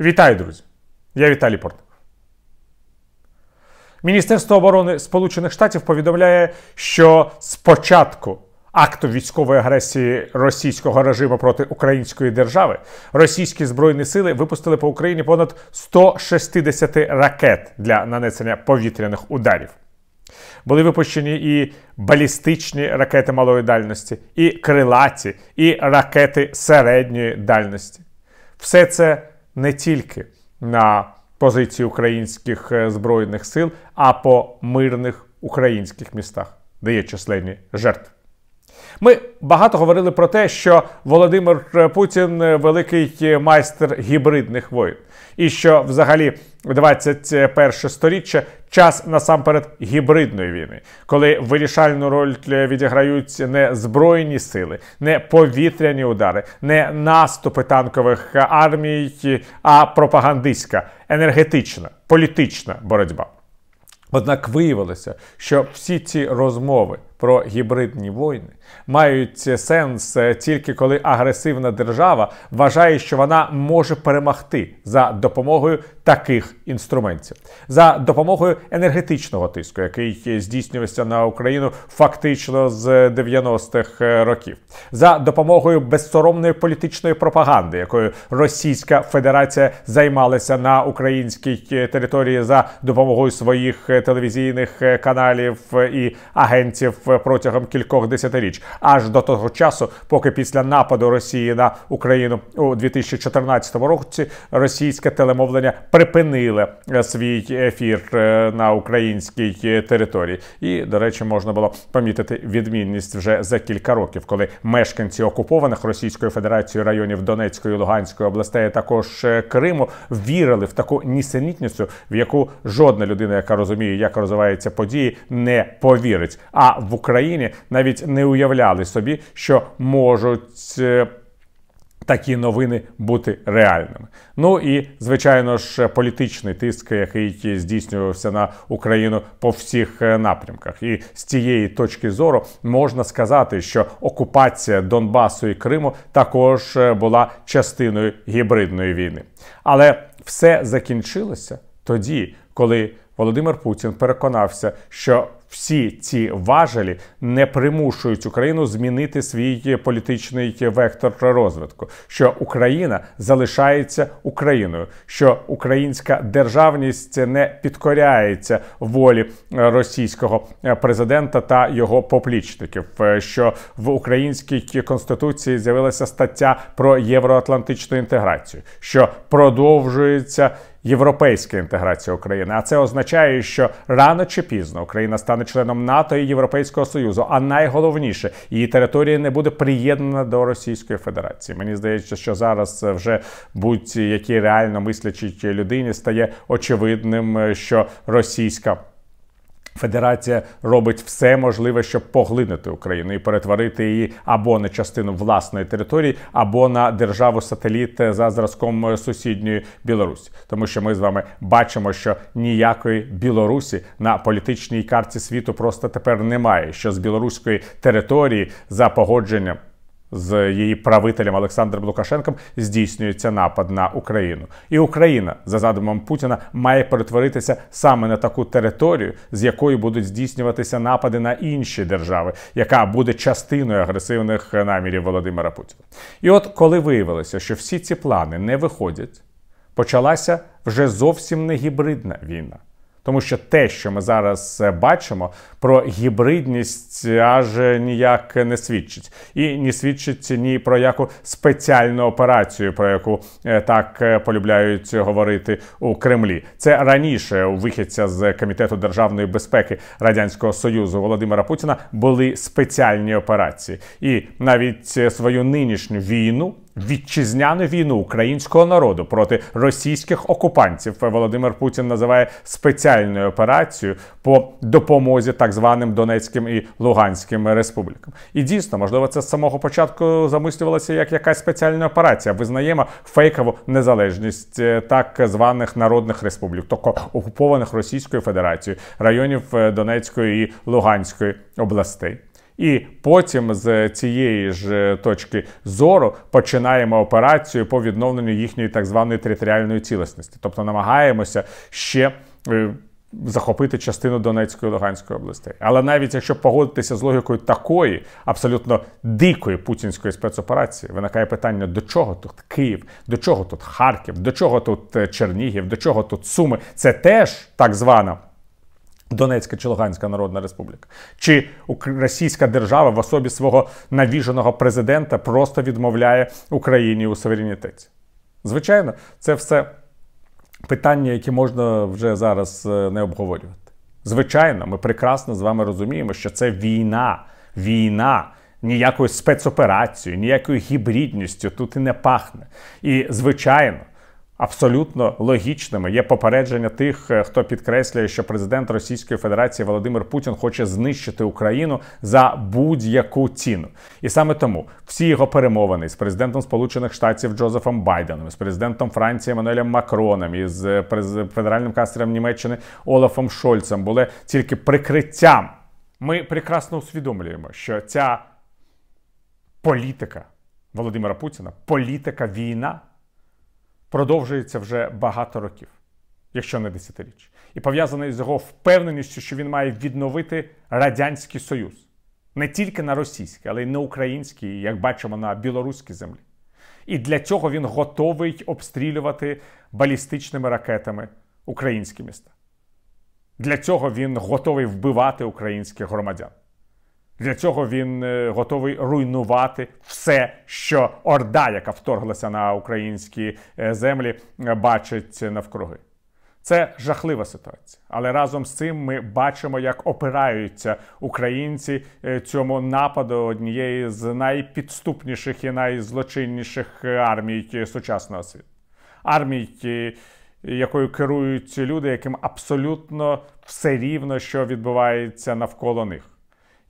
Вітаю, друзі! Я Віталій Портник. Міністерство оборони Сполучених Штатів повідомляє, що з початку акту військової агресії російського режиму проти української держави російські збройні сили випустили по Україні понад 160 ракет для нанесення повітряних ударів. Були випущені і балістичні ракети малої дальності, і крилаті, і ракети середньої дальності. Все це не тільки на позиції українських е, збройних сил, а по мирних українських містах, де є численні жертви. Ми багато говорили про те, що Володимир Путін великий майстер гібридних воїн, і що взагалі 21 сторіччя час насамперед гібридної війни, коли вирішальну роль відіграють не збройні сили, не повітряні удари, не наступи танкових армій, а пропагандистська, енергетична, політична боротьба. Однак виявилося, що всі ці розмови про гібридні війни мають сенс тільки коли агресивна держава вважає, що вона може перемогти за допомогою таких інструментів, за допомогою енергетичного тиску, який здійснювався на Україну фактично з 90-х е, років, за допомогою безсоромної політичної пропаганди, якою Російська Федерація займалася на українській е, території за допомогою своїх е, телевізійних каналів і агентів протягом кількох десятиріч, аж до того часу, поки після нападу Росії на Україну у 2014 році російське телемовлення припинило е, свій ефір е, на українській е, території. І, до речі, можна було помітити відмінність вже за кілька років, коли мешканці окупованих Російською Федерацією районів Донецької і Луганської областей, також Криму, вірили в таку нісенітницю, в яку жодна людина, яка розуміє, як розвиваються події, не повірить. А в Україні навіть не уявляли собі, що можуть. Е, такі новини бути реальними. Ну і звичайно ж, політичний тиск, який здійснювався на Україну по всіх е, напрямках, і з цієї точки зору можна сказати, що окупація Донбасу і Криму також е, була частиною гібридної війни. Але все закінчилося тоді, коли Володимир Путін переконався, що всі ці важелі не примушують Україну змінити свій політичний вектор розвитку, що Україна залишається Україною, що українська державність не підкоряється волі е, російського е, президента та його поплічників. Е, що в українській конституції з'явилася стаття про євроатлантичну інтеграцію, що продовжується європейська інтеграція України. А це означає, що рано чи пізно Україна стане членом НАТО і Європейського Союзу. А найголовніше її територія не буде приєднана до Російської Федерації. Мені здається, що зараз вже будь-якій реально мислячі людині стає очевидним, що російська. Федерація робить все можливе, щоб поглинути Україну і перетворити її або на частину власної території, або на державу сателіт е, за зразком е, сусідньої Білорусі, тому що ми з вами бачимо, що ніякої Білорусі на політичній карті світу просто тепер немає. Що з білоруської території за погодженням з її правителем Олександром Лукашенком здійснюється напад на Україну, і Україна за задумом Путіна має перетворитися саме на таку територію, з якої будуть здійснюватися напади на інші держави, яка буде частиною агресивних намірів Володимира Путіна. І от коли виявилося, що всі ці плани не виходять, почалася вже зовсім не гібридна війна. Тому що те, що ми зараз е, бачимо, про гібридність аж е, ніяк не свідчить, і не свідчить ні про яку спеціальну операцію, про яку е, так полюбляють говорити у Кремлі. Це раніше у вихідця з комітету державної безпеки радянського союзу Володимира Путіна були спеціальні операції, і навіть свою нинішню війну вітчизняну війну українського народу проти російських окупантів. Володимир Путін називає спеціальною операцією по допомозі так званим Донецьким і Луганським республікам. І дійсно, можливо, це з самого початку замислювалося як якась спеціальна операція. Визнаємо фейкову незалежність е, так званих народних республік, тобто окупованих Російською Федерацією районів е, Донецької і Луганської областей. І потім з цієї ж е, точки зору починаємо операцію по відновленню їхньої так званої територіальної цілісності, тобто намагаємося ще. Е, захопити частину Донецької і Луганської областей, але навіть якщо погодитися з логікою такої абсолютно дикої путінської спецоперації, виникає питання: до чого тут Київ, до чого тут Харків, до чого тут е, Чернігів, до чого тут Суми, це теж так звана. Донецька чи Луганська Народна Республіка, чи Російська держава в особі свого навіженого президента просто відмовляє Україні у суверенітеті. Звичайно, це все питання, які можна вже зараз е, не обговорювати. Звичайно, ми прекрасно з вами розуміємо, що це війна, війна. Ніякою спецоперацією, ніякою гібридністю тут і не пахне. І, звичайно, абсолютно логічними. Є попередження тих, е, хто підкреслює, що президент Російської Федерації Володимир Путін хоче знищити Україну за будь-яку ціну. І саме тому всі його перемовини з президентом Сполучених Штатів Джозефом Байденом, з президентом Франції Еммануелем Макроном із е, федеральним канцлером Німеччини Олафом Шольцем були тільки прикриттям. Ми прекрасно усвідомлюємо, що ця політика Володимира Путіна, політика війна продовжується вже багато років, якщо не десятиріч, і пов'язаний з його впевненістю, що він має відновити Радянський Союз не тільки на російській, але й на українській, як бачимо, на білоруській землі. І для цього він готовий обстрілювати балістичними ракетами українські міста. Для цього він готовий вбивати українських громадян. Для цього він е, готовий руйнувати все, що орда, яка вторглася на українські е, землі, е, бачить навкруги. Це жахлива ситуація. Але разом з цим ми бачимо, як опираються українці цьому нападу однієї з найпідступніших і найзлочинніших армій сучасного світу. Армій, якою керують люди, яким абсолютно все рівно, що відбувається навколо них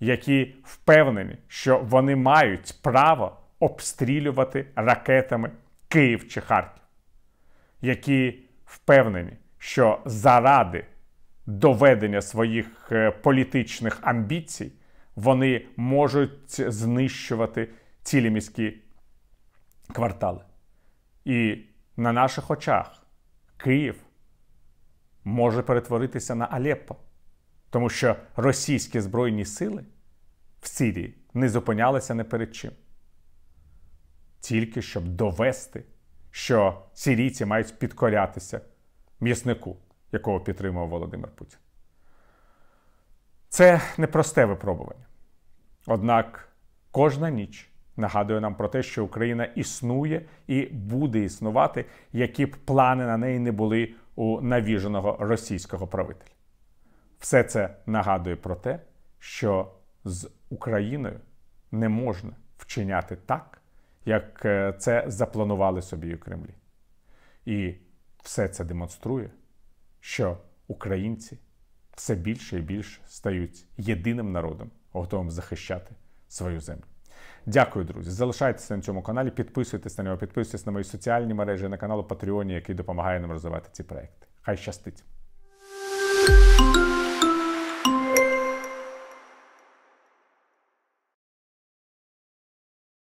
які впевнені, що вони мають право обстрілювати ракетами Київ чи Харків, які впевнені, що заради доведення своїх е, політичних амбіцій вони можуть знищувати цілі міські квартали. І на наших очах Київ може перетворитися на Алеппо. Тому що російські збройні сили в Сирії не зупинялися не перед чим. Тільки щоб довести, що сирійці мають підкорятися м'яснику, якого підтримував Володимир Путін. Це непросте випробування. Однак кожна ніч нагадує нам про те, що Україна існує і буде існувати, які б плани на неї не були у навіженого російського правителя. Все це нагадує про те, що з Україною не можна вчиняти так, як е, це запланували собі у Кремлі. І все це демонструє, що українці все більше і більше стають єдиним народом, готовим захищати свою землю. Дякую, друзі. Залишайтеся на цьому каналі, підписуйтесь на нього, підписуйтесь на мої соціальні мережі, на канал Патреоні, який допомагає нам розвивати ці проекти. Хай щастить!